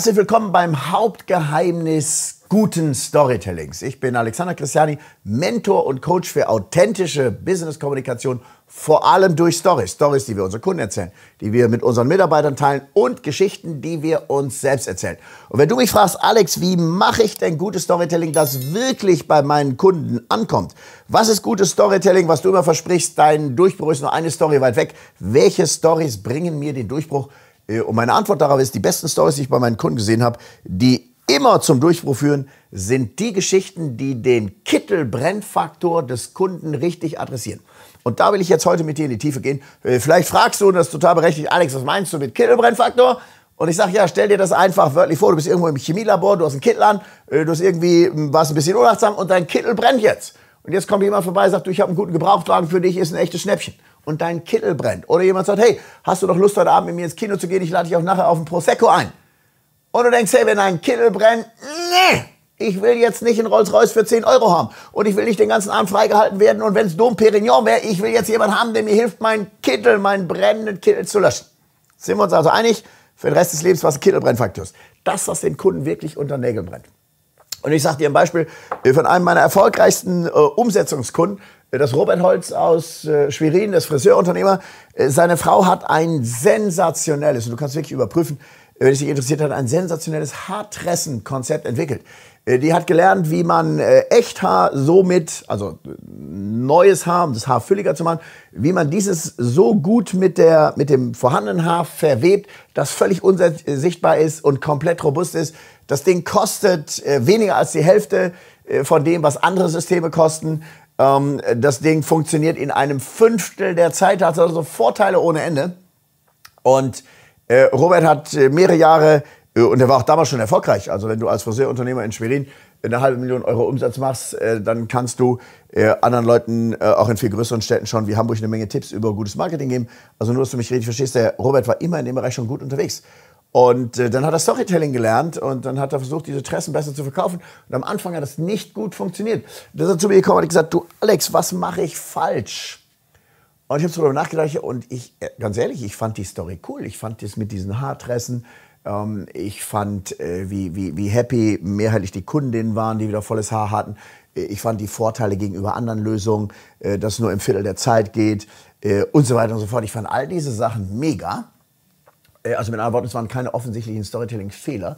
Herzlich willkommen beim Hauptgeheimnis guten Storytellings. Ich bin Alexander Christiani, Mentor und Coach für authentische Business-Kommunikation, vor allem durch Stories. Stories, die wir unseren Kunden erzählen, die wir mit unseren Mitarbeitern teilen und Geschichten, die wir uns selbst erzählen. Und wenn du mich fragst, Alex, wie mache ich denn gutes Storytelling, das wirklich bei meinen Kunden ankommt? Was ist gutes Storytelling, was du immer versprichst? Dein Durchbruch ist nur eine Story weit weg. Welche Stories bringen mir den Durchbruch? Äh, und meine Antwort darauf ist, die besten Stories, die ich bei meinen Kunden gesehen habe, die immer zum Durchbruch führen, sind die Geschichten, die den Kittelbrennfaktor des Kunden richtig adressieren. Und da will ich jetzt heute mit dir in die Tiefe gehen. Äh, vielleicht fragst du, und das ist total berechtigt, Alex, was meinst du mit Kittelbrennfaktor? Und ich sage, ja, stell dir das einfach wörtlich vor. Du bist irgendwo im Chemielabor, du hast einen Kittel an, äh, du hast irgendwie, hm, warst ein bisschen unachtsam und dein Kittel brennt jetzt. Und jetzt kommt jemand vorbei und sagt, du, ich habe einen guten Gebrauchtwagen für dich, ist ein echtes Schnäppchen und dein Kittel brennt. Oder jemand sagt, hey, hast du doch Lust, heute Abend mit mir ins Kino zu gehen? Ich lade dich auch nachher auf ein Prosecco ein. Und du denkst, hey, wenn dein Kittel brennt, nee, ich will jetzt nicht einen Rolls-Royce für 10 Euro haben. Und ich will nicht den ganzen Abend freigehalten werden. Und wenn es Dom Perignon wäre, ich will jetzt jemanden haben, der mir hilft, meinen Kittel, meinen brennenden Kittel zu löschen. Sind wir uns also einig? Für den Rest des Lebens war es ein Kittelbrennfaktor. Das, was den Kunden wirklich unter Nägeln brennt. Und ich sage dir ein Beispiel von einem meiner erfolgreichsten äh, Umsetzungskunden, das Robert Holz aus äh, Schwerin, das Friseurunternehmer. Äh, seine Frau hat ein sensationelles, und du kannst wirklich überprüfen, äh, wenn es dich interessiert hat, ein sensationelles Haartressen-Konzept entwickelt. Die hat gelernt, wie man Echthaar so mit, also neues Haar, um das Haar fülliger zu machen, wie man dieses so gut mit, der, mit dem vorhandenen Haar verwebt, das völlig unsichtbar ist und komplett robust ist. Das Ding kostet weniger als die Hälfte von dem, was andere Systeme kosten. Ähm, das Ding funktioniert in einem Fünftel der Zeit, hat also Vorteile ohne Ende. Und äh, Robert hat äh, mehrere Jahre, äh, und er war auch damals schon erfolgreich, also wenn du als Friseurunternehmer in Schwerin äh, eine halbe Million Euro Umsatz machst, äh, dann kannst du äh, anderen Leuten, äh, auch in viel größeren Städten schon wie Hamburg, eine Menge Tipps über gutes Marketing geben. Also nur, dass du mich richtig verstehst, der Robert war immer in dem Bereich schon gut unterwegs. Und äh, dann hat er Storytelling gelernt und dann hat er versucht, diese Tressen besser zu verkaufen. Und am Anfang hat das nicht gut funktioniert. Dann ist er zu mir gekommen und hat gesagt, du Alex, was mache ich falsch? Und ich habe darüber nachgedacht und ich, äh, ganz ehrlich, ich fand die Story cool. Ich fand das mit diesen Haartressen, ähm, ich fand, äh, wie, wie, wie happy mehrheitlich die Kundinnen waren, die wieder volles Haar hatten. Äh, ich fand die Vorteile gegenüber anderen Lösungen, äh, dass es nur im Viertel der Zeit geht äh, und so weiter und so fort. Ich fand all diese Sachen mega. Äh, also mit anderen Worten, es waren keine offensichtlichen Storytelling-Fehler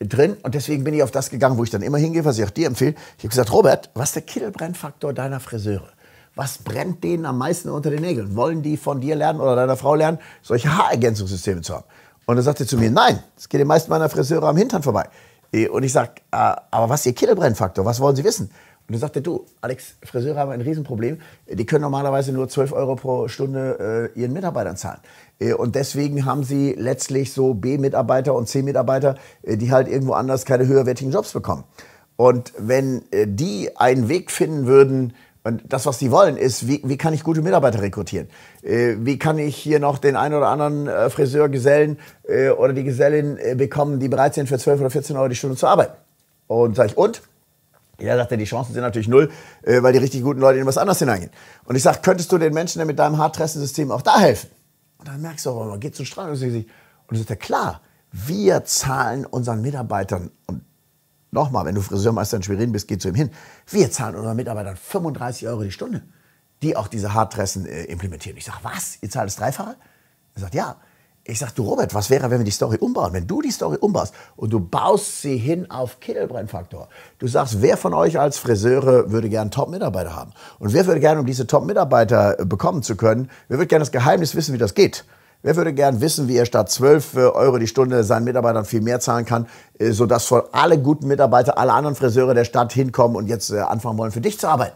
drin. Und deswegen bin ich auf das gegangen, wo ich dann immer hingehe, was ich auch dir empfehle. Ich habe gesagt, Robert, was ist der Kittelbrennfaktor deiner Friseure? Was brennt denen am meisten unter den Nägeln? Wollen die von dir lernen oder deiner Frau lernen, solche Haarergänzungssysteme zu haben? Und dann sagt er zu mir, nein, es geht den meisten meiner Friseure am Hintern vorbei. Äh, und ich sage, äh, aber was ist Ihr Kittelbrennfaktor? Was wollen Sie wissen? Und dann sagte, du, Alex, Friseure haben ein Riesenproblem. Die können normalerweise nur 12 Euro pro Stunde äh, ihren Mitarbeitern zahlen. Äh, und deswegen haben sie letztlich so B-Mitarbeiter und C-Mitarbeiter, äh, die halt irgendwo anders keine höherwertigen Jobs bekommen. Und wenn äh, die einen Weg finden würden, und das, was die wollen, ist, wie, wie kann ich gute Mitarbeiter rekrutieren? Äh, wie kann ich hier noch den einen oder anderen äh, Friseurgesellen äh, oder die Gesellin äh, bekommen, die bereit sind, für 12 oder 14 Euro die Stunde zu arbeiten? Und sage ich, und? Ja, sagt er, die Chancen sind natürlich null, äh, weil die richtig guten Leute in was anderes hineingehen. Und ich sage, könntest du den Menschen denn mit deinem Haartressensystem auch da helfen? Und dann merkst du aber, man geht zum Strand und du sagst, ja klar, wir zahlen unseren Mitarbeitern, und nochmal, wenn du Friseurmeister in Schwerin bist, geh zu ihm hin, wir zahlen unseren Mitarbeitern 35 Euro die Stunde, die auch diese Haartressen äh, implementieren. Ich sage, was? Ihr zahlt das Dreifache? Er sagt, ja. Ich sag, du Robert, was wäre, wenn wir die Story umbauen? Wenn du die Story umbaust und du baust sie hin auf Kittelbrennfaktor. Du sagst, wer von euch als Friseure würde gerne Top-Mitarbeiter haben? Und wer würde gerne, um diese Top-Mitarbeiter äh, bekommen zu können, wer würde gerne das Geheimnis wissen, wie das geht? Wer würde gern wissen, wie er statt 12 äh, Euro die Stunde seinen Mitarbeitern viel mehr zahlen kann, äh, sodass von alle guten Mitarbeiter, alle anderen Friseure der Stadt hinkommen und jetzt anfangen wollen, für dich zu arbeiten?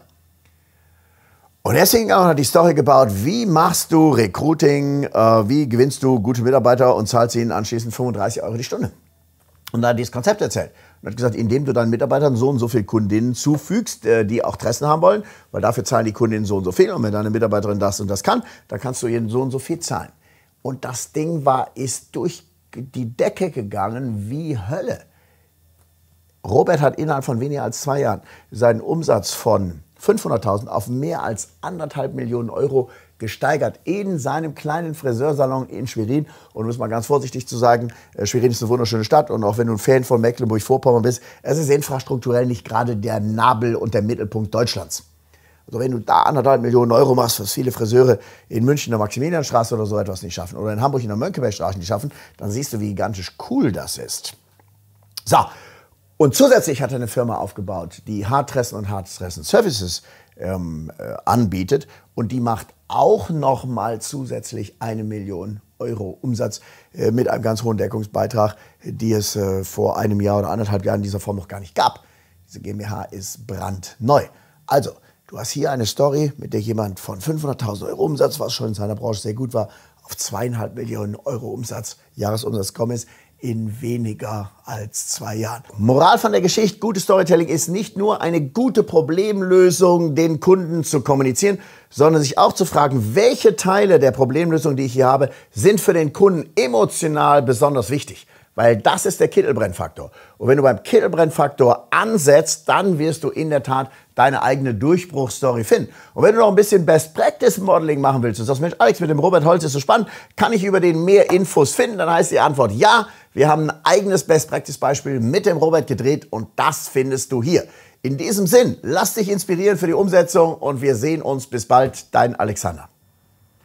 Und deswegen hat die Story gebaut, wie machst du Recruiting, äh, wie gewinnst du gute Mitarbeiter und zahlst ihnen anschließend 35 Euro die Stunde. Und da hat dieses Konzept erzählt. Und hat gesagt, indem du deinen Mitarbeitern so und so viele Kundinnen zufügst, äh, die auch Interessen haben wollen, weil dafür zahlen die Kundinnen so und so viel. Und wenn deine Mitarbeiterin das und das kann, dann kannst du ihnen so und so viel zahlen. Und das Ding war, ist durch die Decke gegangen wie Hölle. Robert hat innerhalb von weniger als zwei Jahren seinen Umsatz von 500.000 auf mehr als anderthalb Millionen Euro gesteigert in seinem kleinen Friseursalon in Schwerin. Und um es mal ganz vorsichtig zu sagen, äh, Schwerin ist eine wunderschöne Stadt und auch wenn du ein Fan von Mecklenburg-Vorpommern bist, es ist infrastrukturell nicht gerade der Nabel und der Mittelpunkt Deutschlands. Also wenn du da anderthalb Millionen Euro machst, was viele Friseure in München in der Maximilianstraße oder so etwas nicht schaffen oder in Hamburg in der Mönckebergstraße nicht schaffen, dann siehst du, wie gigantisch cool das ist. So, und zusätzlich hat er eine Firma aufgebaut, die Hartressen und Hartressen Services ähm, äh, anbietet. Und die macht auch noch mal zusätzlich eine Million Euro Umsatz äh, mit einem ganz hohen Deckungsbeitrag, die es äh, vor einem Jahr oder anderthalb Jahren in dieser Form noch gar nicht gab. Diese GmbH ist brandneu. Also, du hast hier eine Story, mit der jemand von 500.000 Euro Umsatz, was schon in seiner Branche sehr gut war, auf zweieinhalb Millionen Euro Umsatz, Jahresumsatz gekommen ist in weniger als zwei Jahren. Moral von der Geschichte, gutes Storytelling ist nicht nur eine gute Problemlösung den Kunden zu kommunizieren, sondern sich auch zu fragen, welche Teile der Problemlösung, die ich hier habe, sind für den Kunden emotional besonders wichtig. Weil das ist der Kittelbrennfaktor. Und wenn du beim Kittelbrennfaktor ansetzt, dann wirst du in der Tat deine eigene Durchbruchstory finden. Und wenn du noch ein bisschen Best Practice Modeling machen willst und sagst, Mensch, Alex, mit dem Robert Holz ist so spannend, kann ich über den mehr Infos finden? Dann heißt die Antwort ja. Wir haben ein eigenes Best Practice Beispiel mit dem Robert gedreht und das findest du hier. In diesem Sinn, lass dich inspirieren für die Umsetzung und wir sehen uns bis bald, dein Alexander.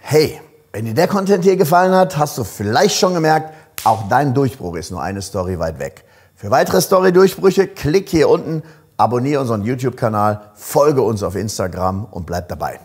Hey, wenn dir der Content hier gefallen hat, hast du vielleicht schon gemerkt, auch dein Durchbruch ist nur eine Story weit weg. Für weitere Story-Durchbrüche klick hier unten, abonniere unseren YouTube-Kanal, folge uns auf Instagram und bleib dabei.